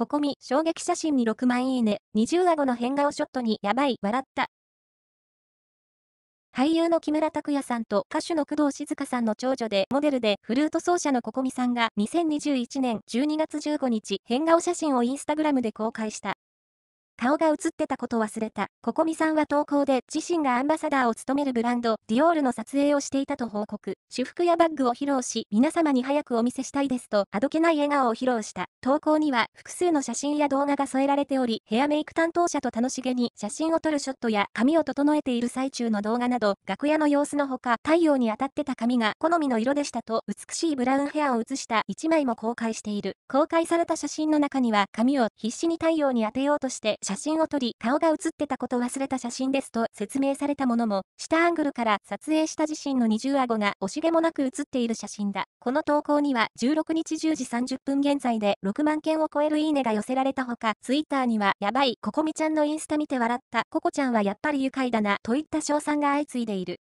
ここみ、衝撃写真に6万いいね、20顎の変顔ショットにやばい、笑った。俳優の木村拓哉さんと歌手の工藤静香さんの長女でモデルでフルート奏者のここみさんが2021年12月15日変顔写真をインスタグラムで公開した。顔が映ってたこと忘れた。ココミさんは投稿で自身がアンバサダーを務めるブランド、ディオールの撮影をしていたと報告。私服やバッグを披露し、皆様に早くお見せしたいですと、あどけない笑顔を披露した。投稿には複数の写真や動画が添えられており、ヘアメイク担当者と楽しげに写真を撮るショットや髪を整えている最中の動画など、楽屋の様子のほか、太陽に当たってた髪が好みの色でしたと、美しいブラウンヘアを写した1枚も公開している。公開された写真の中には、髪を必死に太陽に当てようとして、写真を撮り、顔が写ってたこと忘れた写真ですと説明されたものも、下アングルから撮影した自身の二重顎が惜しげもなく写っている写真だ。この投稿には16日10時30分現在で6万件を超えるいいねが寄せられたほか、ツイッターには、やばい、ここみちゃんのインスタ見て笑った、ここちゃんはやっぱり愉快だな、といった称賛が相次いでいる。